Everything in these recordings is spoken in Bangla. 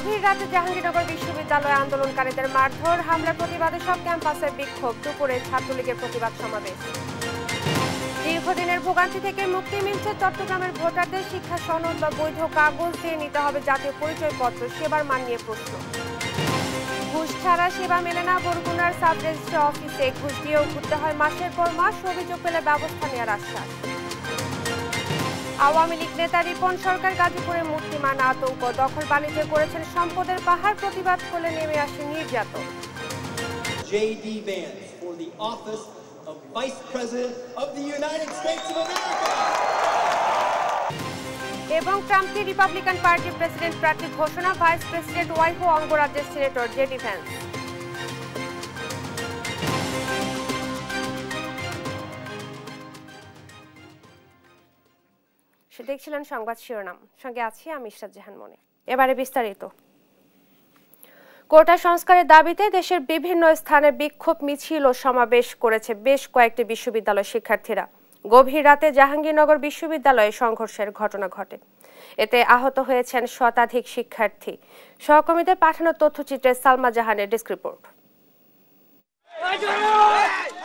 গভীর রাতে জাহাঙ্গীরনগর বিশ্ববিদ্যালয়ে আন্দোলনকারীদের মারধর হামলার প্রতিবাদে সব ক্যাম্পাসে বিক্ষোভ দুপুরে ছাত্রলীগের প্রতিবাদ সমাবেশ দীর্ঘদিনের ভোগান্তি থেকে মুক্তি মিলছে চট্টগ্রামের ভোটারদের শিক্ষা সনদ বা বৈধ কাগজ দিয়ে নিতে হবে জাতীয় পরিচয়পত্র সেবার মান নিয়ে প্রশ্ন ঘুষ ছাড়া সেবা মেলে না বরগুনার সাব অফিসে ঘুষ দিয়েও ঘুরতে হয় মাসের পর মাস অভিযোগ পেলে ব্যবস্থা নেওয়ার আশ্বাস আওয়ামী লীগ নেতা রিপন সরকার গাজীপুরে মূর্তিমান আতঙ্ক দখল বাণিজ্য করেছেন সম্পদের পাহাড় প্রতিবাদ করে নেমে আসে নির্যাতন এবং ট্রাম্পকে রিপাবলিকান পার্টির প্রেসিডেন্ট প্রার্থী ঘোষণা ভাইস প্রেসিডেন্ট ওয়াইফো অঙ্গরাজ্যের সিনেটর জেডি ভ্যান্স দেখছিলেন সংবাদ শিরোনাম সঙ্গে আছি আমি ইশরাত জাহান মনে এবারে বিস্তারিত কোটা সংস্কারের দাবিতে দেশের বিভিন্ন স্থানে বিক্ষোভ মিছিল ও সমাবেশ করেছে বেশ কয়েকটি বিশ্ববিদ্যালয় শিক্ষার্থীরা গভীর রাতে জাহাঙ্গীরনগর বিশ্ববিদ্যালয়ে সংঘর্ষের ঘটনা ঘটে এতে আহত হয়েছেন শতাধিক শিক্ষার্থী সহকর্মীদের পাঠানো তথ্যচিত্রে সালমা জাহানের ডেস্ক রিপোর্ট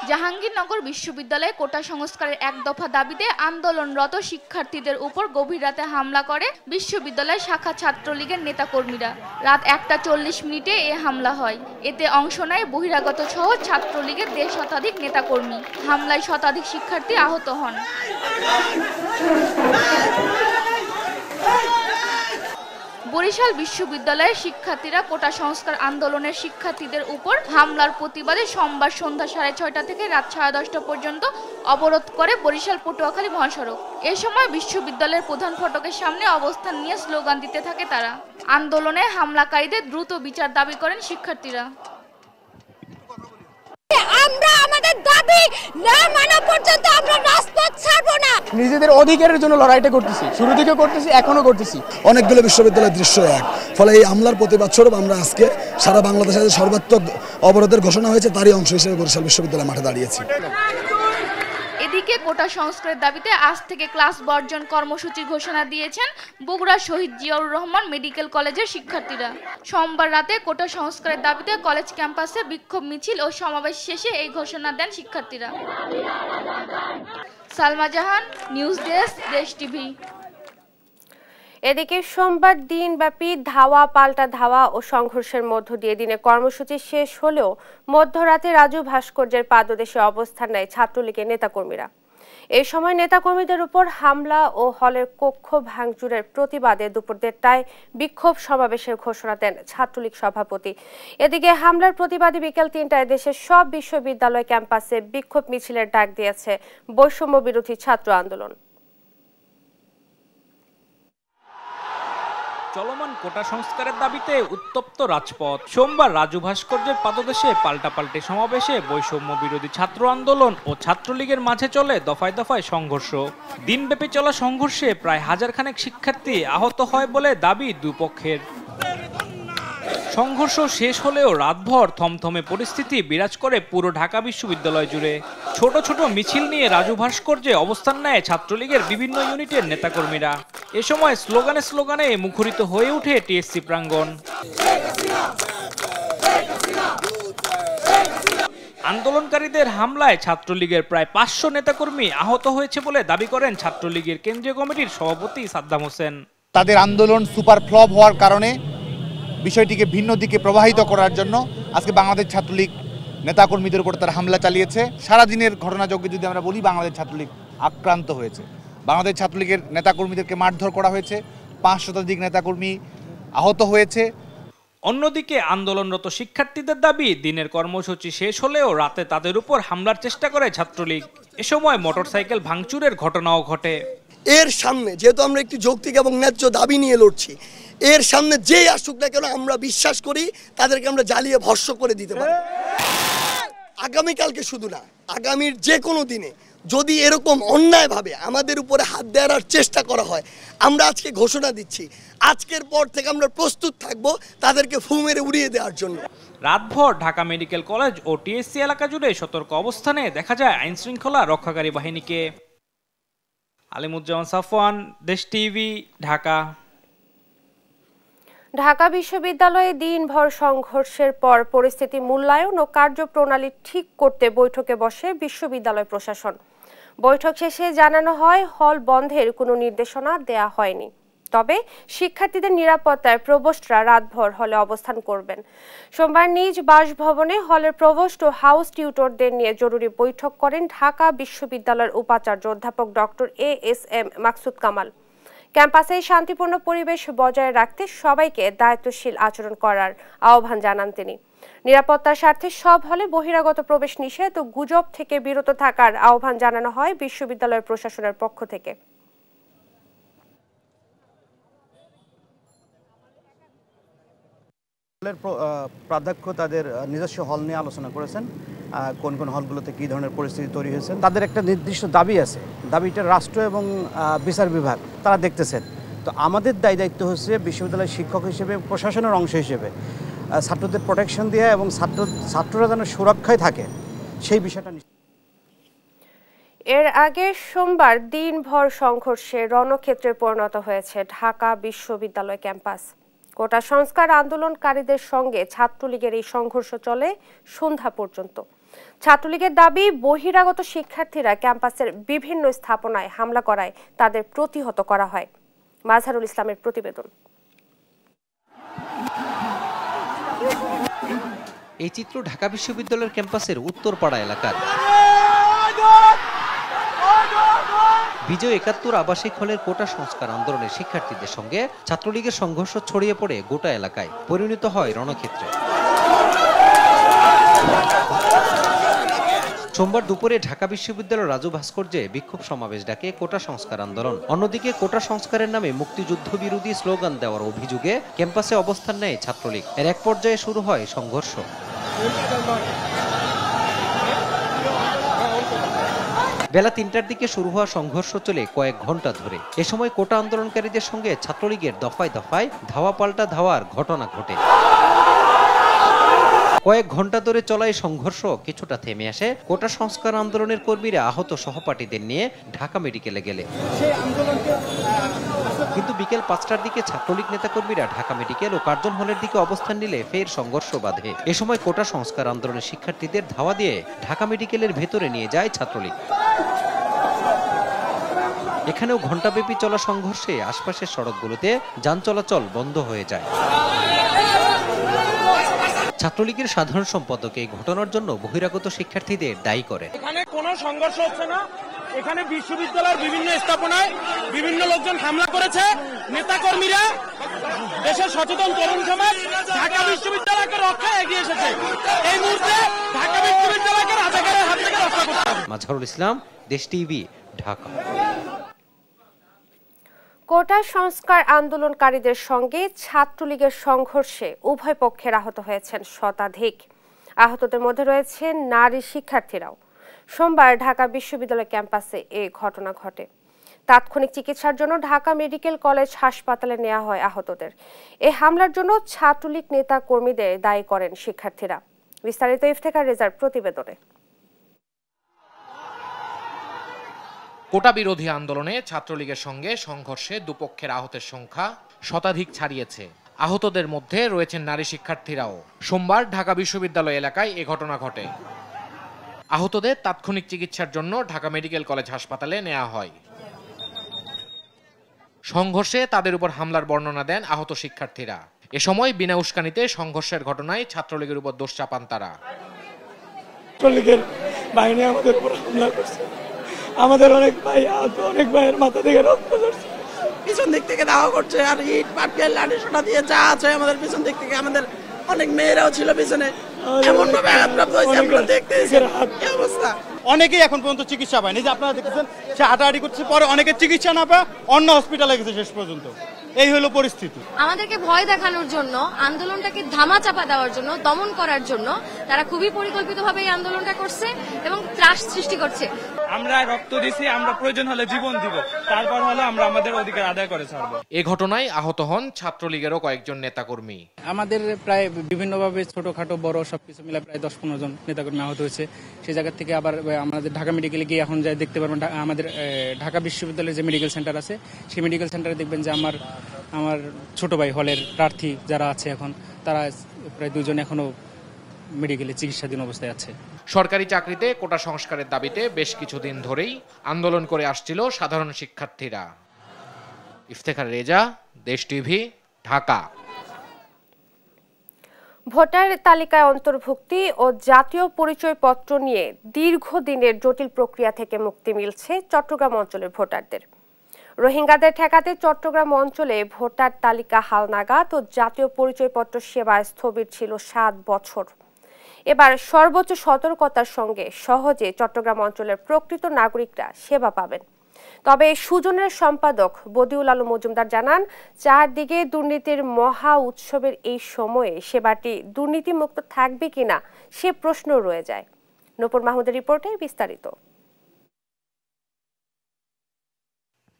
জাহাঙ্গীরনগর বিশ্ববিদ্যালয়ে কোটা সংস্কারের এক দফা দাবিতে আন্দোলনরত শিক্ষার্থীদের উপর গভীর রাতে হামলা করে বিশ্ববিদ্যালয় শাখা ছাত্রলীগের নেতাকর্মীরা রাত একটা চল্লিশ মিনিটে এ হামলা হয় এতে অংশ নেয় বহিরাগত সহ ছাত্রলীগের দেড় শতাধিক নেতাকর্মী হামলায় শতাধিক শিক্ষার্থী আহত হন বরিশাল বিশ্ববিদ্যালয়ের শিক্ষার্থীরা কোটা সংস্কার আন্দোলনের শিক্ষার্থীদের উপর হামলার প্রতিবাদে সোমবার সন্ধ্যা সাড়ে ছয়টা থেকে রাত সাড়ে দশটা পর্যন্ত অবরোধ করে বরিশাল পটুয়াখালী মহাসড়ক এ সময় বিশ্ববিদ্যালয়ের প্রধান ফটকের সামনে অবস্থান নিয়ে স্লোগান দিতে থাকে তারা আন্দোলনে হামলাকারীদের দ্রুত বিচার দাবি করেন শিক্ষার্থীরা আমরা আমাদের দাবি না মানা পর্যন্ত আমরা রাজপথ ছাড়ব না নিজেদের অধিকারের জন্য লড়াইটা করতেছি শুরু থেকে করতেছি এখনো করতেছি অনেকগুলো বিশ্ববিদ্যালয়ের দৃশ্য এক ফলে এই হামলার প্রতিবাদ স্বরূপ আমরা আজকে সারা বাংলাদেশের সর্বাত্মক অবরোধের ঘোষণা হয়েছে তারই অংশ হিসেবে বরিশাল বিশ্ববিদ্যালয় মাঠে দাঁড়িয়েছি এদিকে কোটা সংস্কারের দাবিতে আজ থেকে ক্লাস বর্জন কর্মসূচি ঘোষণা দিয়েছেন বগুড়া শহীদ জিয়াউর রহমান মেডিকেল কলেজের শিক্ষার্থীরা সোমবার রাতে কোটা সংস্কারের দাবিতে কলেজ ক্যাম্পাসে বিক্ষোভ মিছিল ও সমাবেশ শেষে এই ঘোষণা দেন শিক্ষার্থীরা Salma Jahan news desk Desh TV এদিকে সোমবার দিনব্যাপী ধাওয়া পাল্টা ধাওয়া ও সংঘর্ষের মধ্য দিয়ে দিনে কর্মসূচি শেষ হলেও মধ্যরাতে রাজু ভাস্কর্যের পাদদেশে অবস্থান নেয় ছাত্রলীগের নেতাকর্মীরা এই সময় নেতাকর্মীদের উপর হামলা ও হলের কক্ষ ভাঙচুরের প্রতিবাদে দুপুর দেড়টায় বিক্ষোভ সমাবেশের ঘোষণা দেন ছাত্রলীগ সভাপতি এদিকে হামলার প্রতিবাদে বিকেল তিনটায় দেশের সব বিশ্ববিদ্যালয় ক্যাম্পাসে বিক্ষোভ মিছিলের ডাক দিয়েছে বৈষম্য বিরোধী ছাত্র আন্দোলন চলমান কোটা সংস্কারের দাবিতে উত্তপ্ত রাজপথ সোমবার রাজু ভাস্কর্যের পাদদেশে পাল্টাপাল্টি সমাবেশে বৈষম্য বিরোধী ছাত্র আন্দোলন ও ছাত্রলীগের মাঝে চলে দফায় দফায় সংঘর্ষ দিনব্যাপী চলা সংঘর্ষে প্রায় হাজারখানেক শিক্ষার্থী আহত হয় বলে দাবি দুপক্ষের সংঘর্ষ শেষ হলেও রাতভর থমথমে পরিস্থিতি বিরাজ করে পুরো ঢাকা বিশ্ববিদ্যালয় জুড়ে ছোট ছোট মিছিল নিয়ে রাজু ভাস্কর্যে অবস্থান নেয় ছাত্রলীগের বিভিন্ন ইউনিটের নেতাকর্মীরা এ সময় স্লোগানে স্লোগানে মুখরিত হয়ে ওঠে টিএসসি প্রাঙ্গণ আন্দোলনকারীদের হামলায় ছাত্রলীগের প্রায় পাঁচশো নেতাকর্মী আহত হয়েছে বলে দাবি করেন ছাত্রলীগের কেন্দ্রীয় কমিটির সভাপতি সাদ্দাম হোসেন তাদের আন্দোলন সুপার ফ্লপ হওয়ার কারণে বিষয়টিকে ভিন্ন দিকে প্রবাহিত করার জন্য আজকে বাংলাদেশ ছাত্রলীগ নেতাকর্মীদের উপর তারা হামলা চালিয়েছে সারাদিনের ঘটনাযজ্ঞে যদি আমরা বলি বাংলাদেশ ছাত্রলীগ আক্রান্ত হয়েছে বাংলাদেশ ছাত্রলীগের নেতাকর্মীদেরকে মারধর করা হয়েছে পাঁচ শতাধিক নেতাকর্মী আহত হয়েছে অন্যদিকে আন্দোলনরত শিক্ষার্থীদের দাবি দিনের কর্মসূচি শেষ হলেও রাতে তাদের উপর হামলার চেষ্টা করে ছাত্রলীগ এ সময় মোটরসাইকেল ভাঙচুরের ঘটনাও ঘটে এর সামনে যেহেতু আমরা একটি যৌক্তিক এবং ন্যায্য দাবি নিয়ে লড়ছি এর সামনে যে আসুক না কেন আমরা বিশ্বাস করি তাদেরকে আমরা জ্বালিয়ে ভস্য করে দিতে পারি আগামীকালকে শুধু না আগামীর যে কোনো দিনে যদি এরকম অন্যায়ভাবে আমাদের উপরে হাত দেওয়ার চেষ্টা করা হয় আমরা আজকে ঘোষণা দিচ্ছি আজকের পর থেকে আমরা প্রস্তুত থাকব তাদেরকে ফু মেরে উড়িয়ে দেওয়ার জন্য রাতভর ঢাকা মেডিকেল কলেজ ও টিএসসি এলাকা জুড়ে সতর্ক অবস্থানে দেখা যায় আইনশৃঙ্খলা রক্ষাকারী বাহিনীকে আলিমুজ্জামান সাফওয়ান দেশ টিভি ঢাকা ঢাকা বিশ্ববিদ্যালয়ে দিনভর সংঘর্ষের পর পরিস্থিতি মূল্যায়ন ও কার্যপ্রণালী ঠিক করতে বৈঠকে বসে বিশ্ববিদ্যালয় প্রশাসন বৈঠক শেষে জানানো হয় হল বন্ধের কোনো নির্দেশনা দেয়া হয়নি তবে শিক্ষার্থীদের নিরাপত্তায় প্রবোস্টরা রাতভর হলে অবস্থান করবেন সোমবার নিজ বাসভবনে হলের প্রবোস্ট ও হাউস টিউটরদের নিয়ে জরুরি বৈঠক করেন ঢাকা বিশ্ববিদ্যালয়ের উপাচার্য অধ্যাপক doctor A S M Maksud Kamal ক্যাম্পাসে শান্তিপূর্ণ পরিবেশ বজায় রাখতে সবাইকে দায়িত্বশীল আচরণ করার আহ্বান জানান তিনি নিরাপত্তার স্বার্থে সব হলে বহিরাগত প্রবেশ নিষেধ ও গুজব থেকে বিরত থাকার আহ্বান জানানো হয় বিশ্ববিদ্যালয় প্রশাসনের পক্ষ থেকে হলের প্রাধ্যক্ষ তাদের নিজস্ব হল নিয়ে আলোচনা করেছেন কোন কোন হলগুলোতে কী ধরনের পরিস্থিতি তৈরি হয়েছে তাদের একটা নির্দিষ্ট দাবি আছে দাবিটা রাষ্ট্র এবং বিচার বিভাগ তারা দেখতেছেন তো আমাদের দায় দায়িত্ব হচ্ছে বিশ্ববিদ্যালয়ের শিক্ষক হিসেবে প্রশাসনের অংশ হিসেবে ছাত্রদের প্রোটেকশন দেওয়া এবং ছাত্র ছাত্ররা যেন সুরক্ষায় থাকে সেই বিষয়টা এর আগে সোমবার দিনভর সংঘর্ষে রণক্ষেত্রে পরিণত হয়েছে ঢাকা বিশ্ববিদ্যালয় ক্যাম্পাস গোটা সংস্কার আন্দোলনকারীদের সঙ্গে ছাত্রলীগের এই সংঘর্ষ চলে সন্ধ্যা পর্যন্ত ছাত্রলীগের দাবি বহিরাগত শিক্ষার্থীরা ক্যাম্পাসের বিভিন্ন স্থাপনায় হামলা করায় তাদের প্রতিহত করা হয় মাজহারুল ইসলামের প্রতিবেদন এই চিত্র ঢাকা বিশ্ববিদ্যালয়ের ক্যাম্পাসের উত্তরপাড়া এলাকার বিজয় একাত্তর আবাসিক হলের কোটা সংস্কার আন্দোলনের শিক্ষার্থীদের সঙ্গে ছাত্রলীগের সংঘর্ষ ছড়িয়ে পড়ে গোটা এলাকায় পরিণত হয় রণক্ষেত্রে সোমবার দুপুরে ঢাকা বিশ্ববিদ্যালয় রাজু ভাস্কর্যে বিক্ষোভ সমাবেশ ডাকে কোটা সংস্কার আন্দোলন অন্যদিকে কোটা সংস্কারের নামে মুক্তিযুদ্ধ বিরোধী স্লোগান দেওয়ার অভিযোগে ক্যাম্পাসে অবস্থান নেয় ছাত্রলীগ এর এক পর্যায়ে শুরু হয় সংঘর্ষ বেলা তিনটার দিকে শুরু হওয়া সংঘর্ষ চলে কয়েক ঘন্টা ধরে এ সময় কোটা আন্দোলনকারীদের সঙ্গে ছাত্রলীগের দফায় দফায় ধাওয়া পাল্টা ধাওয়ার ঘটনা ঘটে কয়েক ঘন্টা ধরে চলায় সংঘর্ষ কিছুটা থেমে আসে কোটা সংস্কার আন্দোলনের কর্মীরা আহত সহপাঠীদের নিয়ে ঢাকা মেডিকেলে গেলে কিন্তু বিকেল পাঁচটার দিকে ছাত্রলীগ নেতাকর্মীরা ঢাকা মেডিকেল ও কার্জন হলের দিকে অবস্থান নিলে ফের সংঘর্ষ বাধে এ সময় কোটা সংস্কার আন্দোলনের শিক্ষার্থীদের ধাওয়া দিয়ে ঢাকা মেডিকেলের ভেতরে নিয়ে যায় ছাত্রলীগ এখানেও ঘণ্টাব্যাপী চলা সংঘর্ষে আশপাশের সড়কগুলোতে যান চলাচল বন্ধ হয়ে যায় ছাত্রলীগের সাধারণ সম্পাদক এই ঘটনার জন্য বহিরাগত শিক্ষার্থীদের দায়ী করে এখানে কোনো সংঘর্ষ হচ্ছে না এখানে বিশ্ববিদ্যালয়ের বিভিন্ন স্থাপনায় বিভিন্ন লোকজন হামলা করেছে নেতাকর্মীরা দেশের সচেতন তরুণ সমাজ ঢাকা বিশ্ববিদ্যালয়কে রক্ষা এগিয়ে এসেছে এই মুহূর্তে ঢাকা বিশ্ববিদ্যালয়কে রাজাকারের হাত থেকে রক্ষা করতে মাঝারুল ইসলাম দেশ টিভি ঢাকা কোটা সংস্কার আন্দোলনকারীদের সঙ্গে ছাত্রলীগের সংঘর্ষে উভয় পক্ষের আহত হয়েছেন শতাধিক আহতদের মধ্যে রয়েছে নারী শিক্ষার্থীরাও সোমবার ঢাকা বিশ্ববিদ্যালয় ক্যাম্পাসে এ ঘটনা ঘটে তাৎক্ষণিক চিকিৎসার জন্য ঢাকা মেডিকেল কলেজ হাসপাতালে নেওয়া হয় আহতদের এ হামলার জন্য ছাত্রলীগ নেতা কর্মীদের দায়ী করেন শিক্ষার্থীরা বিস্তারিত ইফতেখার রেজার প্রতিবেদনে কোটা বিরোধী আন্দোলনে ছাত্রলীগের সঙ্গে সংঘর্ষে দুপক্ষের আহতের সংখ্যা শতাধিক ছাড়িয়েছে আহতদের মধ্যে রয়েছেন নারী শিক্ষার্থীরাও সোমবার ঢাকা বিশ্ববিদ্যালয় এলাকায় এ ঘটনা ঘটে আহতদের তাৎক্ষণিক চিকিৎসার জন্য ঢাকা মেডিকেল কলেজ হাসপাতালে নেওয়া হয় সংঘর্ষে তাদের উপর হামলার বর্ণনা দেন আহত শিক্ষার্থীরা এ সময় বিনা উস্কানিতে সংঘর্ষের ঘটনায় ছাত্রলীগের উপর দোষ চাপান তারা বাহিনী আমাদের উপর হামলা করছে আমাদের অনেক ভাই অনেক ভাইয়ের মাথা থেকে রক্ত ঝরছে পিছন দিক থেকে দাওয়া করছে আর ইট পাটকেল লাঠি সোটা দিয়ে যা আছে আমাদের পিছন দিক থেকে আমাদের অনেক মেয়েরাও ছিল পিছনে এমন ভাবে আঘাতপ্রাপ্ত হয়েছে আমরা দেখতে কি অবস্থা অনেকেই এখন পর্যন্ত চিকিৎসা পায়নি যে আপনারা দেখেছেন সে হাঁটাহাঁটি করছে পরে অনেকে চিকিৎসা না পায় অন্য হসপিটালে গেছে শেষ পর্যন্ত এই হলো পরিস্থিতি আমাদেরকে ভয় দেখানোর জন্য আন্দোলনটাকে ধামা চাপা দেওয়ার জন্য দমন করার জন্য তারা খুবই পরিকল্পিতভাবে এই আন্দোলনটা করছে এবং ত্রাস সৃষ্টি করছে আমরা রক্ত দিছি আমরা প্রয়োজন হলে জীবন দিব তারপর হলে আমরা আমাদের অধিকার আদায় করে ছাড়বো এ ঘটনায় আহত হন ছাত্রলীগেরও কয়েকজন নেতাকর্মী আমাদের প্রায় বিভিন্নভাবে ছোটখাটো বড় সবকিছু মিলে প্রায় দশ পনেরো জন নেতাকর্মী আহত হয়েছে সেই জায়গা থেকে আবার আমাদের ঢাকা মেডিকেলে গিয়ে এখন যাই দেখতে পারবেন আমাদের ঢাকা বিশ্ববিদ্যালয়ের যে মেডিকেল সেন্টার আছে সেই মেডিকেল সেন্টারে দেখবেন যে আমার আমার ছোট ভাই হলের প্রার্থী যারা আছে এখন তারা প্রায় দুজন এখনও মেডিকেলে চিকিৎসাধীন অবস্থায় আছে সরকারি চাকরিতে কোটা সংস্কারের দাবিতে বেশ কিছুদিন ধরেই আন্দোলন করে আসছিল সাধারণ শিক্ষার্থীরা ইফতেখার রেজা দেশ টিভি ঢাকা ভোটার তালিকায় অন্তর্ভুক্তি ও জাতীয় পরিচয়পত্র নিয়ে দীর্ঘদিনের জটিল প্রক্রিয়া থেকে মুক্তি মিলছে চট্টগ্রাম অঞ্চলের ভোটারদের রোহিঙ্গাদের ঠেকাতে চট্টগ্রাম অঞ্চলে ভোটার তালিকা হালনাগাদ ও জাতীয় পরিচয়পত্র সেবা স্থবির ছিল সাত বছর এবার সর্বোচ্চ সতর্কতার সঙ্গে সহজে চট্টগ্রাম অঞ্চলের প্রকৃত নাগরিকরা সেবা পাবেন তবে সুজনের সম্পাদক বদিউল আলম মজুমদার জানান চারদিকে দুর্নীতির মহা উৎসবের এই সময়ে সেবাটি দুর্নীতিমুক্ত থাকবে কিনা সে প্রশ্ন রয়ে যায় নপুর মাহমুদের রিপোর্টে বিস্তারিত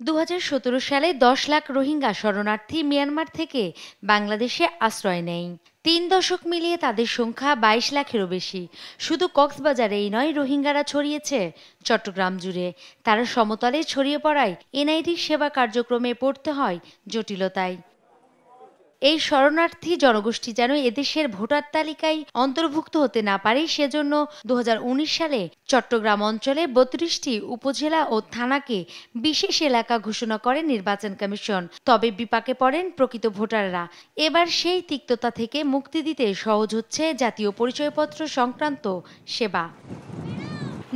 দু সালে দশ লাখ রোহিঙ্গা শরণার্থী মিয়ানমার থেকে বাংলাদেশে আশ্রয় নেয় তিন দশক মিলিয়ে তাদের সংখ্যা বাইশ লাখেরও বেশি শুধু কক্সবাজারেই নয় রোহিঙ্গারা ছড়িয়েছে চট্টগ্রাম জুড়ে তারা সমতলে ছড়িয়ে পড়ায় এনআইডির সেবা কার্যক্রমে পড়তে হয় জটিলতায় এই শরণার্থী জনগোষ্ঠী যেন এদেশের ভোটার তালিকায় অন্তর্ভুক্ত হতে না পারে সেজন্য দু সালে চট্টগ্রাম অঞ্চলে বত্রিশটি উপজেলা ও থানাকে বিশেষ এলাকা ঘোষণা করে নির্বাচন কমিশন তবে বিপাকে পড়েন প্রকৃত ভোটাররা এবার সেই তিক্ততা থেকে মুক্তি দিতে সহজ হচ্ছে জাতীয় পরিচয়পত্র সংক্রান্ত সেবা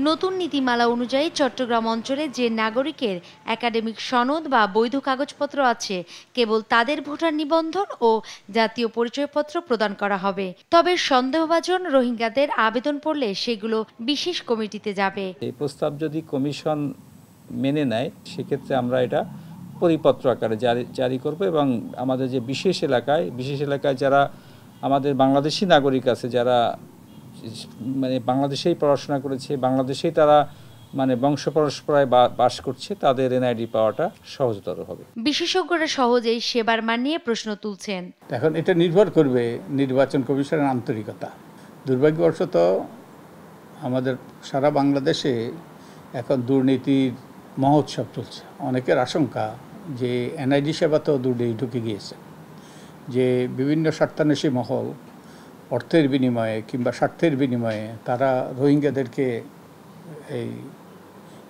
নতুন নীতিমালা অনুযায়ী চট্টগ্রাম অঞ্চলে যে নাগরিকের একাডেমিক সনদ বা বৈধ কাগজপত্র আছে কেবল তাদের ভোটার নিবন্ধন ও জাতীয় পরিচয়পত্র প্রদান করা হবে তবে সন্দেহভাজন রোহিঙ্গাদের আবেদন পড়লে সেগুলো বিশেষ কমিটিতে যাবে এই প্রস্তাব যদি কমিশন মেনে নেয় সেক্ষেত্রে আমরা এটা পরিপত্র আকারে জারি জারি করব এবং আমাদের যে বিশেষ এলাকায় বিশেষ এলাকায় যারা আমাদের বাংলাদেশি নাগরিক আছে যারা মানে বাংলাদেশেই পড়াশোনা করেছে বাংলাদেশেই তারা মানে বংশ পরস্পরায় বাস করছে তাদের এনআইডি পাওয়াটা সহজতর হবে বিশেষজ্ঞরা সহজেই সেবার মান নিয়ে প্রশ্ন তুলছেন এখন এটা নির্ভর করবে নির্বাচন কমিশনের আন্তরিকতা দুর্ভাগ্যবশত আমাদের সারা বাংলাদেশে এখন দুর্নীতির মহোৎসব চলছে অনেকের আশঙ্কা যে এনআইডি সেবা তো দুর্নীতি ঢুকে গিয়েছে যে বিভিন্ন স্বার্থান্বেষী মহল অর্থের বিনিময়ে কিংবা স্বার্থের বিনিময়ে তারা রোহিঙ্গাদেরকে এই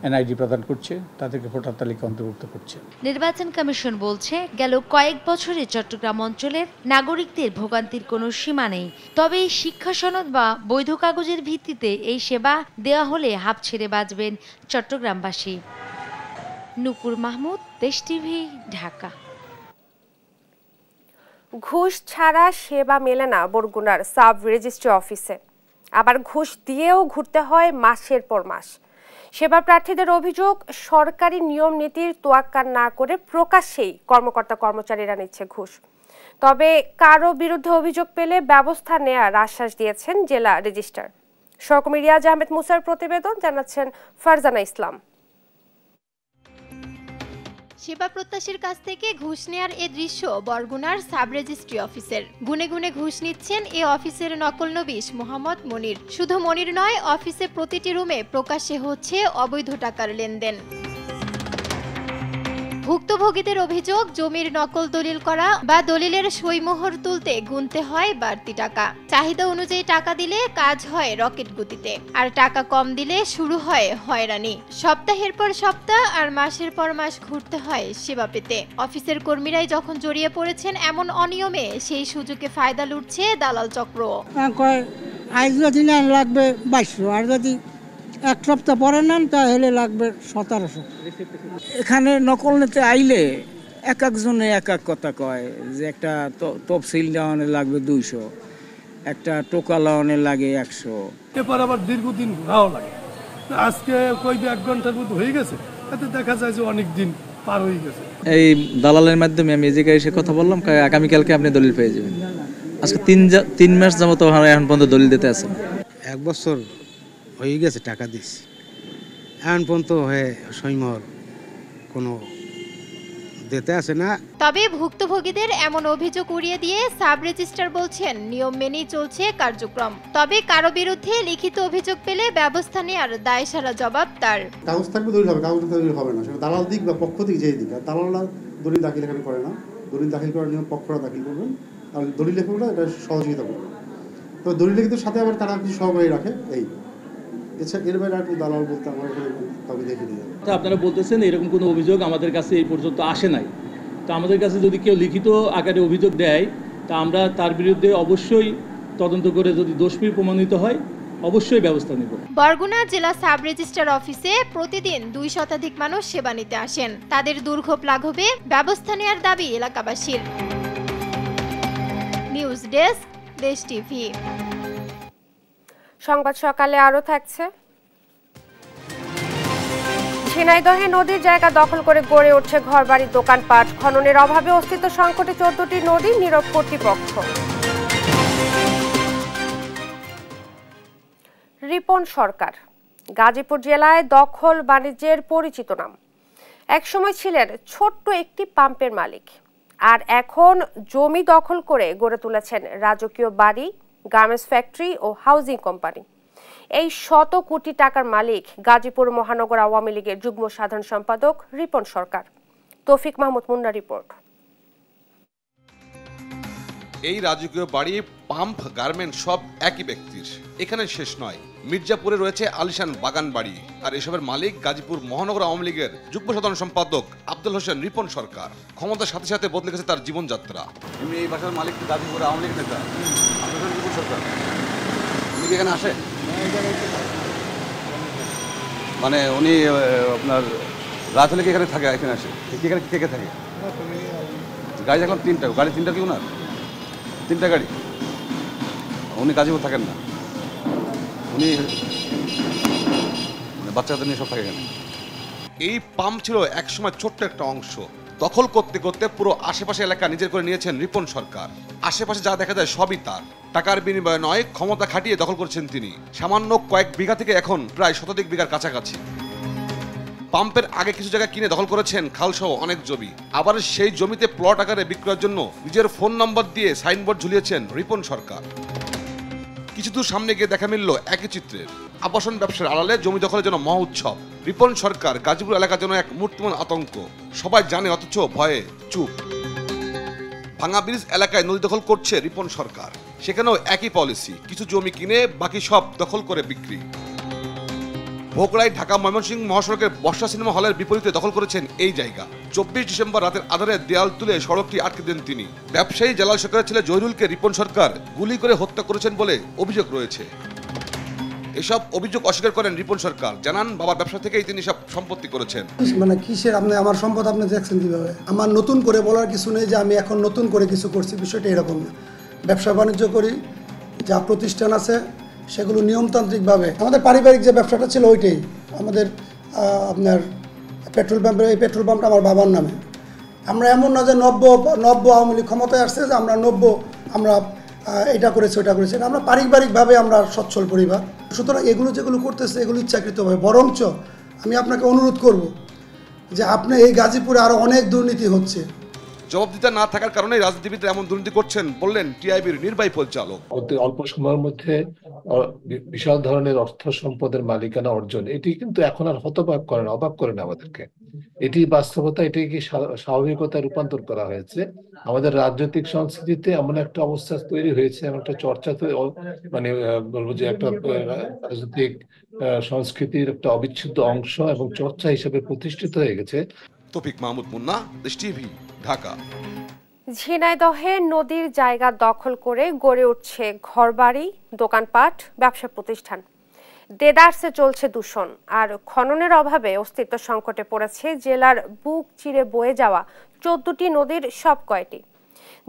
এনআইডি প্রদান করছে তাদেরকে ভোটার তালিকা অন্তর্ভুক্ত করছে নির্বাচন কমিশন বলছে গেল কয়েক বছরে চট্টগ্রাম অঞ্চলের নাগরিকদের ভোগান্তির কোনো সীমা নেই তবে শিক্ষা সনদ বা বৈধ কাগজের ভিত্তিতে এই সেবা দেওয়া হলে হাফ ছেড়ে বাঁচবেন চট্টগ্রামবাসী নুপুর মাহমুদ দেশ টিভি ঢাকা ঘুষ ছাড়া সেবা মেলে না বরগুনার সাব রেজিস্ট্রি অফিসে আবার ঘুষ দিয়েও ঘুরতে হয় মাসের পর মাস সেবা প্রার্থীদের অভিযোগ সরকারি নিয়ম নীতির তোয়াক্কা না করে প্রকাশ্যেই কর্মকর্তা কর্মচারীরা নিচ্ছে ঘুষ তবে কারো বিরুদ্ধে অভিযোগ পেলে ব্যবস্থা নেয়ার আশ্বাস দিয়েছেন জেলা রেজিস্ট্রার সহকর্মী রিয়াজ আহমেদ মুসার প্রতিবেদন জানাচ্ছেন ফারজানা ইসলাম সেবা প্রত্যাশীর কাছ থেকে ঘুষ নেয়ার এ দৃশ্য বরগুনার সাব রেজিস্ট্রি অফিসের গুনে গুনে ঘুষ নিচ্ছেন এ অফিসের নকল নবিশ মোহাম্মদ মনির শুধু মনির নয় অফিসে প্রতিটি রুমে প্রকাশ্যে হচ্ছে অবৈধ টাকার লেনদেন ভুক্তভোগীদের অভিযোগ জমির নকল দলিল করা বা দলিলের সইমোহর তুলতে গুনতে হয় বাড়তি টাকা চাহিদা অনুযায়ী টাকা দিলে কাজ হয় রকেট গতিতে আর টাকা কম দিলে শুরু হয় হয়রানি সপ্তাহের পর সপ্তাহ আর মাসের পর মাস ঘুরতে হয় সেবা পেতে অফিসের কর্মীরাই যখন জড়িয়ে পড়েছেন এমন অনিয়মে সেই সুযোগে ফায়দা লুটছে দালাল চক্র হ্যাঁ, লাগবে বাইশশো আর যদি এক সপ্তাহ পরে নেন তাহলে লাগবে সতেরোশো এখানে নকল নিতে আইলে এক একজনে এক এক কথা কয় যে একটা তফসিল দেওয়ানে লাগবে দুইশো একটা টোকা লাগে লাগে একশো এবার আবার দীর্ঘদিন ঘোরাও লাগে আজকে কই এক ঘন্টার মধ্যে হয়ে গেছে এতে দেখা যায় যে অনেক দিন পার হয়ে গেছে এই দালালের মাধ্যমে আমি এই এসে কথা বললাম আগামীকালকে আপনি দলিল পেয়ে যাবেন আজকে তিন তিন মাস যাবো তো এখন পর্যন্ত দলিল দিতে আছেন এক বছর হয়ে গেছে টাকা দিস এখন পর্যন্ত হয়ে সৈমর কোনো দিতে আসে না তবে ভুক্তভোগীদের এমন অভিযোগ উড়িয়ে দিয়ে সাব রেজিস্টার বলছেন নিয়ম মেনেই চলছে কার্যক্রম তবে কারো বিরুদ্ধে লিখিত অভিযোগ পেলে ব্যবস্থা নেওয়ার দায় সারা জবাব তার কাগজ থাকবে দলিল হবে কাগজ থাকবে হবে না সেটা দালাল দিক বা পক্ষ দিক যেই দিক দালালরা দলিল দাখিল এখানে করে না দলিল দাখিল করার নিয়ম পক্ষরা দাখিল করবেন আর দলিল লেখকরা এটা সহযোগিতা করবেন তো দলিল কিন্তু সাথে আবার তারা কিছু সহকারী রাখে এই আপনারা বলতেছেন এরকম কোনো অভিযোগ আমাদের কাছে এই পর্যন্ত আসে নাই তো আমাদের কাছে যদি কেউ লিখিত আকারে অভিযোগ দেয় তা আমরা তার বিরুদ্ধে অবশ্যই তদন্ত করে যদি দোষী প্রমাণিত হয় অবশ্যই ব্যবস্থা নেব বরগুনা জেলা সাব রেজিস্ট্রার অফিসে প্রতিদিন দুই শতাধিক মানুষ সেবা নিতে আসেন তাদের দুর্ভোগ লাঘবে ব্যবস্থা নেওয়ার দাবি এলাকাবাসীর নিউজ ডেস্ক দেশ টিভি সংবাদ সকালে আরও থাকছে ঝিনাইদহে নদীর জায়গা দখল করে গড়ে উঠছে ঘরবাড়ি দোকানপাট খননের অভাবে অস্তিত্ব সংকটে চোদ্দটি নদী নীরব কর্তৃপক্ষ রিপন সরকার গাজীপুর জেলায় দখল বাণিজ্যের পরিচিত নাম একসময় ছিলেন ছোট্ট একটি পাম্পের মালিক আর এখন জমি দখল করে গড়ে তুলেছেন রাজকীয় বাড়ি গার্মেন্টস ফ্যাক্টরি ও হাউজিং কোম্পানি এই শত কোটি টাকার মালিক গাজীপুর মহানগর আওয়ামী লীগের যুগ্ম সাধারণ সম্পাদক রিপন সরকার তৌফিক মাহমুদ মুন্না রিপোর্ট এই রাজকীয় বাড়ি পাম্প গার্মেন্ট সব একই ব্যক্তির এখানে শেষ নয় মির্জাপুরে রয়েছে আলিশান বাগান বাড়ি আর এসবের মালিক গাজীপুর মহানগর আওয়ামী লীগের যুগ্ম সাধারণ সম্পাদক আব্দুল হোসেন রিপন সরকার ক্ষমতার সাথে সাথে বদলে গেছে তার জীবনযাত্রা এমনি এই বাসার মালিক গাজীপুর আওয়ামী লীগ নেতা উনি কি এখানে আসে মানে উনি আপনার রাত হলে কি এখানে থাকে এখানে আসে এখানে কে কে থাকে গাড়ি দেখলাম তিনটা গাড়ি তিনটা কি ওনার তিনটা গাড়ি উনি গাজীপুর থাকেন না উনি মানে বাচ্চাদের নিয়ে সব থাকে এখানে এই পাম্প ছিল একসময় ছোট্ট একটা অংশ দখল করতে করতে পুরো আশেপাশে এলাকা নিজের করে নিয়েছেন রিপন সরকার আশেপাশে যা দেখা যায় সবই তার টাকার বিনিময়ে নয় ক্ষমতা খাটিয়ে দখল করছেন তিনি সামান্য কয়েক বিঘা থেকে এখন প্রায় শতাধিক বিঘার কাছাকাছি পাম্পের আগে কিছু জায়গা কিনে দখল করেছেন খালসহ অনেক জমি আবার সেই জমিতে প্লট আকারে বিক্রয়ের জন্য নিজের ফোন নম্বর দিয়ে সাইনবোর্ড ঝুলিয়েছেন রিপন সরকার কিছু দূর সামনে গিয়ে দেখা মিলল একই চিত্রের আবাসন ব্যবসার আড়ালে জমি দখলের জন্য মহা উৎসব রিপন সরকার গাজীপুর এলাকার জন্য এক মূর্তমান আতঙ্ক সবাই জানে অথচ ভয়ে চুপ ভাঙা ব্রিজ এলাকায় নদী দখল করছে রিপন সরকার সেখানেও একই পলিসি কিছু জমি কিনে বাকি সব দখল করে বিক্রি ভোকড়ায় ঢাকা ময়মনসিংহ মহাসড়কের বর্ষা সিনেমা হলের বিপরীতে দখল করেছেন এই জায়গা চব্বিশ ডিসেম্বর রাতের আধারে দেয়াল তুলে সড়কটি আটকে দেন তিনি ব্যবসায়ী জালাল সরকারের ছেলে জহিরুলকে রিপন সরকার গুলি করে হত্যা করেছেন বলে অভিযোগ রয়েছে এসব অভিযোগ অস্বীকার করেন রিপন সরকার জানান বাবার ব্যবসা থেকেই তিনি সব সম্পত্তি করেছেন মানে কিসের আপনি আমার সম্পদ আপনি দেখছেন কিভাবে আমার নতুন করে বলার কিছু নেই যে আমি এখন নতুন করে কিছু করছি বিষয়টা এরকম না ব্যবসা বাণিজ্য করি যা প্রতিষ্ঠান আছে সেগুলো নিয়মতান্ত্রিকভাবে আমাদের পারিবারিক যে ব্যবসাটা ছিল ওইটাই আমাদের আপনার পেট্রোল পাম্পের এই পেট্রোল পাম্পটা আমার বাবার নামে আমরা এমন না যে নব্য নব্য আওয়ামী লীগ ক্ষমতায় আসছে যে আমরা নব্য আমরা এটা করেছি ওটা করেছি আমরা পারিবারিকভাবে আমরা সচ্ছল পরিবার সুতরাং এগুলো যেগুলো করতেছে এগুলো ইচ্ছাকৃতভাবে বরঞ্চ আমি আপনাকে অনুরোধ করব যে আপনি এই গাজীপুরে আরও অনেক দুর্নীতি হচ্ছে জবাব দিতে না থাকার কারণে রাজনীতিবিদরা এমন দুর্নীতি করছেন বললেন টিআইবির নির্বাহী পরিচালক অতি অল্প সময়ের মধ্যে বিশাল ধরনের অর্থ সম্পদের মালিকানা অর্জন এটি কিন্তু এখন আর হতবাক করে না অবাক করে না আমাদেরকে এটি বাস্তবতা এটিকে স্বাভাবিকতা রূপান্তর করা হয়েছে আমাদের রাজনৈতিক সংস্কৃতিতে এমন একটা অবস্থা তৈরি হয়েছে এমন একটা চর্চা মানে বলবো যে একটা রাজনৈতিক সংস্কৃতির একটা অবিচ্ছেদ্য অংশ এবং চর্চা হিসেবে প্রতিষ্ঠিত হয়ে গেছে তফিক মাহমুদ মুন্না দেশ টিভি ঢাকা ঝিনাইদহে নদীর জায়গা দখল করে গড়ে উঠছে ঘরবাড়ি দোকানপাট ব্যবসা প্রতিষ্ঠান দেদার্সে চলছে দূষণ আর খননের অভাবে অস্তিত্ব সংকটে পড়েছে জেলার বুক চিরে বয়ে যাওয়া চোদ্দটি নদীর সব কয়টি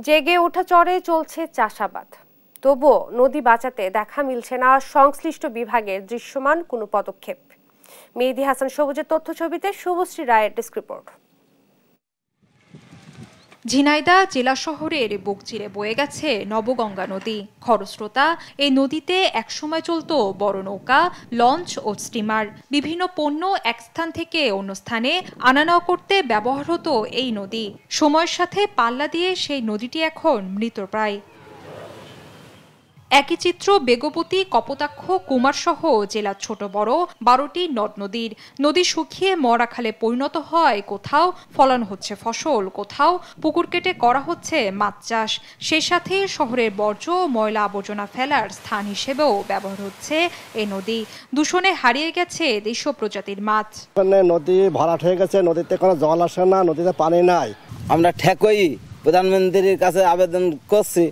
জেগে ওঠা চরে চলছে চাষাবাদ তবুও নদী বাঁচাতে দেখা মিলছে না সংশ্লিষ্ট বিভাগের দৃশ্যমান কোনো পদক্ষেপ মেহেদি হাসান সবুজের ছবিতে শুভশ্রী রায়ের ডেস্ক রিপোর্ট ঝিনাইদা জেলা শহরের বুক চিরে বয়ে গেছে নবগঙ্গা নদী খরস্রোতা এই নদীতে একসময় চলত বড় নৌকা লঞ্চ ও স্টিমার বিভিন্ন পণ্য এক স্থান থেকে অন্য স্থানে আনা নেওয়া করতে ব্যবহার হতো এই নদী সময়ের সাথে পাল্লা দিয়ে সেই নদীটি এখন মৃতপ্রায় একই চিত্র বেগবতী কপোতাক্ষ কুমারসহ জেলার ছোট বড় বারোটি নদ নদীর নদী শুকিয়ে মরাখালে পরিণত হয় কোথাও ফলন হচ্ছে ফসল কোথাও পুকুর কেটে করা হচ্ছে মাছ চাষ সেই সাথে শহরের বর্জ্য ময়লা আবর্জনা ফেলার স্থান হিসেবেও ব্যবহার হচ্ছে এই নদী দূষণে হারিয়ে গেছে দেশীয় প্রজাতির মাছ মানে নদী ভরাট হয়ে গেছে নদীতে কোনো জল আসে না নদীতে পানি নাই আমরা ঠেকই প্রধানমন্ত্রীর কাছে আবেদন করছি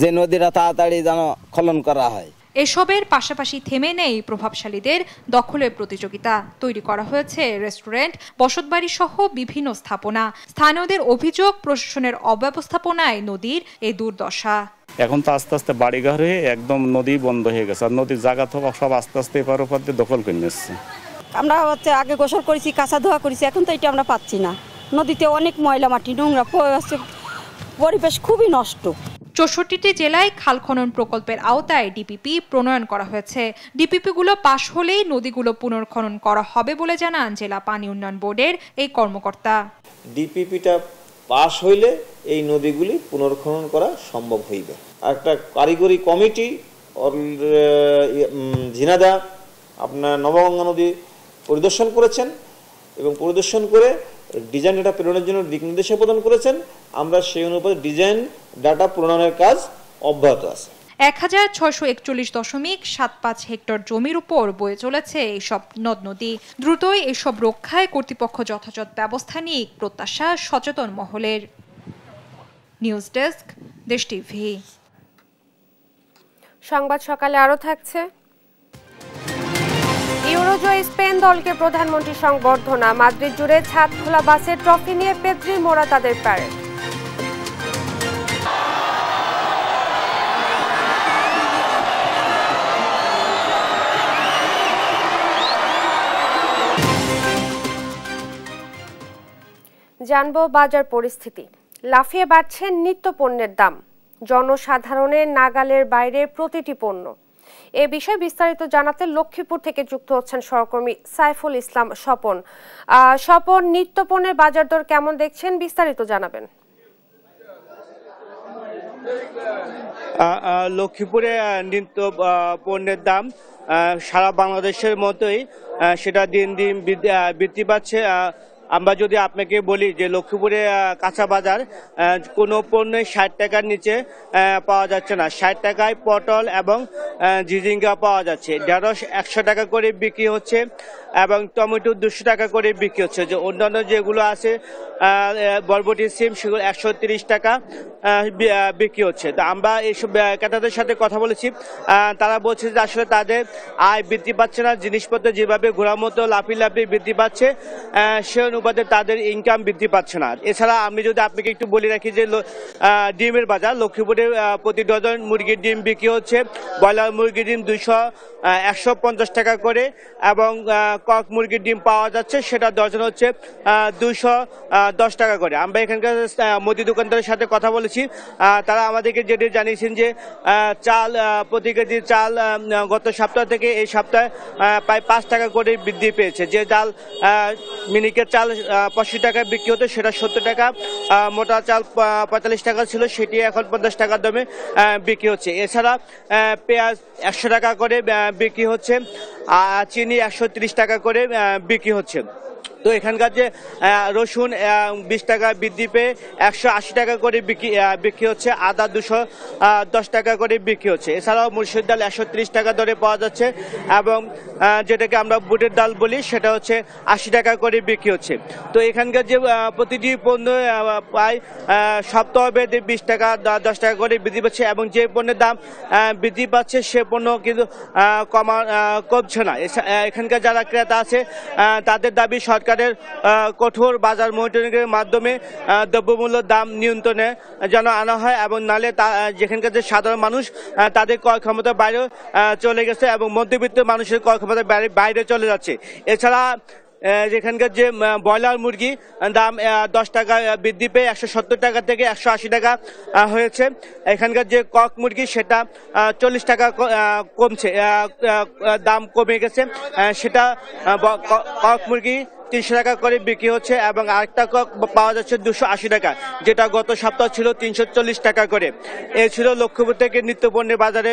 যে নদীরা তাড়াতাড়ি যেন খনন করা হয় এসবের পাশাপাশি থেমে নেই প্রভাবশালীদের দখলের প্রতিযোগিতা তৈরি করা হয়েছে রেস্টুরেন্ট বসতবাড়ি সহ বিভিন্ন স্থাপনা স্থানীয়দের অভিযোগ প্রশাসনের অব্যবস্থাপনায় নদীর এই দুর্দশা এখন তো আস্তে আস্তে ঘর হয়ে একদম নদী বন্ধ হয়ে গেছে আর নদীর জায়গা তো সব আস্তে আস্তে এপার ওপার দিয়ে দখল করে নিচ্ছে আমরা হচ্ছে আগে গোসল করেছি কাঁচা ধোয়া করেছি এখন তো এটা আমরা পাচ্ছি না নদীতে অনেক ময়লা মাটি নোংরা পরিবেশ খুবই নষ্ট চৌষট্টিটি জেলায় খাল খনন প্রকল্পের আওতায় ডিপিপি প্রণয়ন করা হয়েছে ডিপিপিগুলো পাশ হলেই নদীগুলো পুনর্খনন করা হবে বলে জানান জেলা পানি উন্নয়ন বোর্ডের এই কর্মকর্তা ডিপিপিটা পাশ হইলে এই নদীগুলি পুনর্খনন করা সম্ভব হইবে একটা কারিগরি কমিটি ঝিনাদা আপনার নবগঙ্গা নদী পরিদর্শন করেছেন এবং পরিদর্শন করে ডিজাইন ডাটা প্রেরণের জন্য দিক নির্দেশে প্রদান করেছেন আমরা সেই অনুপাতে ডিজাইন ডাটা প্রণয়নের কাজ অব্যাহত আছে এক হাজার ছয়শো একচল্লিশ দশমিক সাত পাঁচ হেক্টর জমির উপর বয়ে চলেছে এইসব নদ নদী দ্রুতই এসব রক্ষায় কর্তৃপক্ষ যথাযথ ব্যবস্থা নিয়ে প্রত্যাশা সচেতন মহলের নিউজ ডেস্ক দেশ টিভি সংবাদ সকালে আরও থাকছে ইউরোজয় স্পেন দলকে প্রধানমন্ত্রী সংবর্ধনা মাদ্রিদ জুড়ে ছাদ খোলা বাসে ট্রফি নিয়ে পেদ্রি মোরা তাদের পারে জানব বাজার পরিস্থিতি লাফিয়ে বাড়ছে নিত্য পণ্যের দাম জনসাধারণের নাগালের বাইরে প্রতিটি পণ্য এ বিষয়ে বিস্তারিত জানাতে লক্ষ্মীপুর থেকে যুক্ত হচ্ছেন সহকর্মী সাইফুল ইসলাম স্বপন স্বপন নিত্যপণের বাজার দর কেমন দেখছেন বিস্তারিত জানাবেন লক্ষ্মীপুরে নিত্য পণ্যের দাম সারা বাংলাদেশের মতোই সেটা দিন দিন বৃদ্ধি পাচ্ছে আমরা যদি আপনাকে বলি যে লক্ষ্মীপুরে কাঁচা বাজার কোনো পণ্যে ষাট টাকার নিচে পাওয়া যাচ্ছে না ষাট টাকায় পটল এবং জিজিঙ্গা পাওয়া যাচ্ছে ঢেঁড়স একশো টাকা করে বিক্রি হচ্ছে এবং টমেটো দুশো টাকা করে বিক্রি হচ্ছে যে অন্যান্য যেগুলো আছে বরবটি সিম সেগুলো একশো তিরিশ টাকা বিক্রি হচ্ছে তো আমরা এইসব ক্রেতাদের সাথে কথা বলেছি তারা বলছে যে আসলে তাদের আয় বৃদ্ধি পাচ্ছে না জিনিসপত্র যেভাবে ঘোরার মতো লাফি লাফি বৃদ্ধি পাচ্ছে সে অনুপাতে তাদের ইনকাম বৃদ্ধি পাচ্ছে না এছাড়া আমি যদি আপনাকে একটু বলে রাখি যে ডিমের বাজার লক্ষ্মীপুরে প্রতি ডজন মুরগির ডিম বিক্রি হচ্ছে ব্রয়লার মুরগির ডিম দুইশো একশো পঞ্চাশ টাকা করে এবং কক মুরগির ডিম পাওয়া যাচ্ছে সেটা ডজন হচ্ছে দুইশো দশ টাকা করে আমরা এখানকার মুদি দোকানদারের সাথে কথা বলেছি তারা আমাদেরকে যেটি জানিয়েছেন যে চাল প্রতি কেজি চাল গত সপ্তাহ থেকে এই সপ্তাহে প্রায় পাঁচ টাকা করে বৃদ্ধি পেয়েছে যে চাল মিনিকের চাল চাল পাঁচশো টাকায় বিক্রি হতো সেটা সত্তর টাকা মোটা চাল পঁয়তাল্লিশ টাকা ছিল সেটি এখন পঞ্চাশ টাকার দামে বিক্রি হচ্ছে এছাড়া পেঁয়াজ একশো টাকা করে বিক্রি হচ্ছে চিনি একশো টাকা করে বিক্রি হচ্ছে তো এখানকার যে রসুন বিশ টাকা বৃদ্ধি পেয়ে একশো আশি টাকা করে বিক্রি বিক্রি হচ্ছে আদা দুশো দশ টাকা করে বিক্রি হচ্ছে এছাড়াও মুর্শিদ ডাল একশো ত্রিশ টাকা দরে পাওয়া যাচ্ছে এবং যেটাকে আমরা বুটের ডাল বলি সেটা হচ্ছে আশি টাকা করে বিক্রি হচ্ছে তো এখানকার যে প্রতিটি পণ্য প্রায় সপ্তাহ বেদে বিশ টাকা দশ টাকা করে বৃদ্ধি পাচ্ছে এবং যে পণ্যের দাম বৃদ্ধি পাচ্ছে সে পণ্য কিন্তু কমা কমছে না এখানকার যারা ক্রেতা আছে তাদের দাবি সরকার সরকারের কঠোর বাজার মনিটরিংয়ের মাধ্যমে দ্রব্যমূল্যের দাম নিয়ন্ত্রণে যেন আনা হয় এবং নালে তা যেখানকার যে সাধারণ মানুষ তাদের ক্রয় ক্ষমতা বাইরে চলে গেছে এবং মধ্যবিত্ত মানুষের ক্রয় ক্ষমতা বাইরে চলে যাচ্ছে এছাড়া যেখানকার যে ব্রয়লার মুরগি দাম দশ টাকা বৃদ্ধি পেয়ে একশো সত্তর টাকা থেকে একশো আশি টাকা হয়েছে এখানকার যে কক মুরগি সেটা চল্লিশ টাকা কমছে দাম কমে গেছে সেটা কক মুরগি তিনশো টাকা করে বিক্রি হচ্ছে এবং আরেকটা কক পাওয়া যাচ্ছে দুশো আশি টাকা যেটা গত সপ্তাহ ছিল তিনশো চল্লিশ টাকা করে এ ছিল লক্ষ্মীপুর থেকে নিত্যপণ্যের বাজারে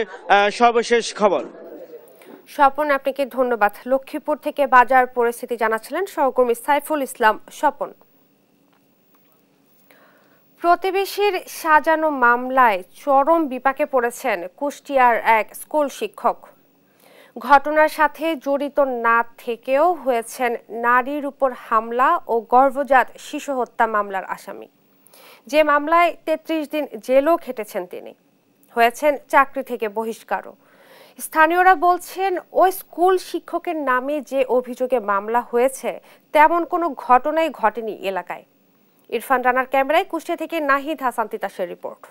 সর্বশেষ খবর স্বপন আপনাকে ধন্যবাদ লক্ষ্মীপুর থেকে বাজার পরিস্থিতি জানাচ্ছিলেন সহকর্মী সাইফুল ইসলাম স্বপন প্রতিবেশীর সাজানো মামলায় চরম বিপাকে পড়েছেন কুষ্টিয়ার এক স্কুল শিক্ষক ঘটনার সাথে জড়িত না থেকেও হয়েছেন নারীর উপর হামলা ও গর্ভজাত শিশু হত্যা মামলার আসামি যে মামলায় ৩৩ দিন জেলও খেটেছেন তিনি হয়েছেন চাকরি থেকে বহিষ্কারও স্থানীয়রা বলছেন ওই স্কুল শিক্ষকের নামে যে অভিযোগে মামলা হয়েছে তেমন কোনো ঘটনাই ঘটেনি এলাকায় ইরফান রানার ক্যামেরায় কুষ্টিয়া থেকে নাহিদ হাসান তিতাসের রিপোর্ট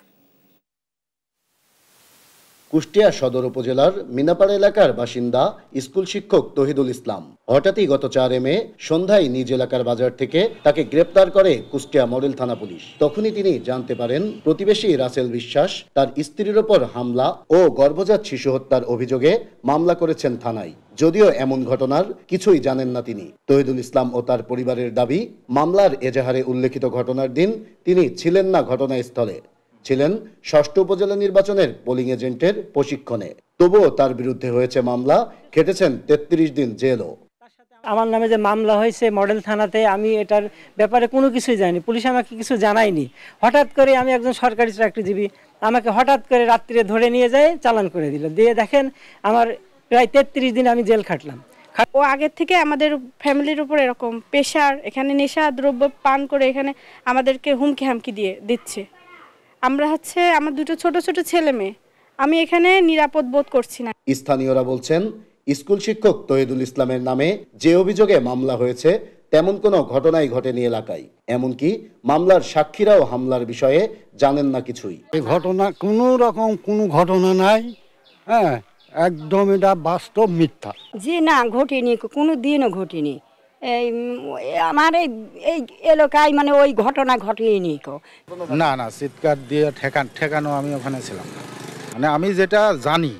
কুষ্টিয়া সদর উপজেলার মিনাপাড়া এলাকার বাসিন্দা স্কুল শিক্ষক তহিদুল ইসলাম হঠাৎই গত চার এ সন্ধ্যায় নিজ এলাকার বাজার থেকে তাকে গ্রেপ্তার করে কুষ্টিয়া মডেল থানা পুলিশ তখনই তিনি জানতে পারেন প্রতিবেশী রাসেল বিশ্বাস তার স্ত্রীর ওপর হামলা ও গর্ভজাত শিশু হত্যার অভিযোগে মামলা করেছেন থানায় যদিও এমন ঘটনার কিছুই জানেন না তিনি তহিদুল ইসলাম ও তার পরিবারের দাবি মামলার এজাহারে উল্লেখিত ঘটনার দিন তিনি ছিলেন না ঘটনাস্থলে ছিলেন ষষ্ঠ উপজেলা নির্বাচনের পোলিং এজেন্টের প্রশিক্ষণে তবুও তার বিরুদ্ধে হয়েছে মামলা খেটেছেন তেত্রিশ দিন জেলও আমার নামে যে মামলা হয়েছে মডেল থানাতে আমি এটার ব্যাপারে কোনো কিছুই জানি পুলিশ আমাকে কিছু জানায়নি হঠাৎ করে আমি একজন সরকারি চাকরিজীবী আমাকে হঠাৎ করে রাত্রিরে ধরে নিয়ে যায় চালান করে দিল দিয়ে দেখেন আমার প্রায় তেত্রিশ দিন আমি জেল খাটলাম ও আগের থেকে আমাদের ফ্যামিলির উপর এরকম পেশার এখানে নেশা দ্রব্য পান করে এখানে আমাদেরকে হুমকি হামকি দিয়ে দিচ্ছে আমরা হচ্ছে আমার দুটো ছোট ছোট ছেলে মেয়ে আমি এখানে নিরাপদ বোধ করছি না স্থানীয়রা বলছেন স্কুল শিক্ষক তহিদুল ইসলামের নামে যে অভিযোগে মামলা হয়েছে তেমন কোনো ঘটনাই ঘটেনি এলাকায় এমনকি মামলার সাক্ষীরাও হামলার বিষয়ে জানেন না কিছুই ঘটনা কোনো রকম কোনো ঘটনা নাই হ্যাঁ একদম এটা বাস্তব মিথ্যা যে না ঘটেনি কোনো দিনও ঘটেনি এই আমার এই এই এলাকায় মানে ওই ঘটনা ঘটিয়ে না না চিৎকার দিয়ে ঠেকান ঠেকানো আমি ওখানে ছিলাম মানে আমি যেটা জানি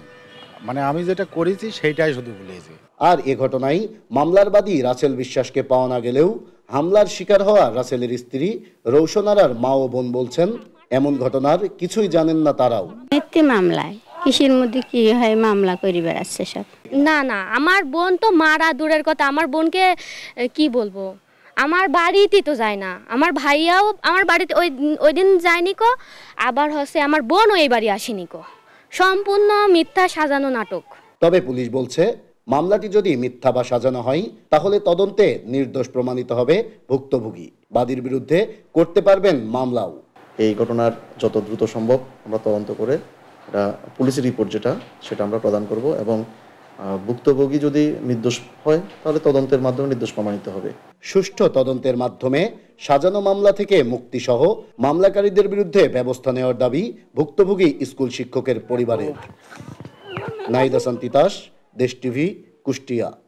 মানে আমি যেটা করেছি সেইটাই শুধু বলেছি আর এ ঘটনায় মামলার বাদী রাসেল বিশ্বাসকে পাওয়া না গেলেও হামলার শিকার হওয়া রাসেলের স্ত্রী রৌশনারার মা ও বোন বলছেন এমন ঘটনার কিছুই জানেন না তারাও মিথ্যে মামলায় কিসের মধ্যে কি হয় মামলা করে বেড়াচ্ছে সব না না আমার বোন তো মারা দূরের কথা আমার বোনকে কি বলবো আমার বাড়িতে তো যায় না আমার ভাইয়াও আমার বাড়িতে ওই ওই দিন যায়নি কো আবার হচ্ছে আমার বোনও এই বাড়ি আসেনি কো সম্পূর্ণ মিথ্যা সাজানো নাটক তবে পুলিশ বলছে মামলাটি যদি মিথ্যা বা সাজানো হয় তাহলে তদন্তে নির্দোষ প্রমাণিত হবে ভুক্তভোগী বাদীর বিরুদ্ধে করতে পারবেন মামলাও এই ঘটনার যত দ্রুত সম্ভব আমরা তদন্ত করে পুলিশের রিপোর্ট যেটা সেটা আমরা প্রদান করব এবং ভুক্তভোগী যদি নির্দোষ হয় তাহলে তদন্তের মাধ্যমে নির্দোষ প্রমাণিত হবে সুষ্ঠু তদন্তের মাধ্যমে সাজানো মামলা থেকে মুক্তিসহ মামলাকারীদের বিরুদ্ধে ব্যবস্থা নেওয়ার দাবি ভুক্তভোগী স্কুল শিক্ষকের পরিবারের নাইদা শান্তিতাস দেশ টিভি কুষ্টিয়া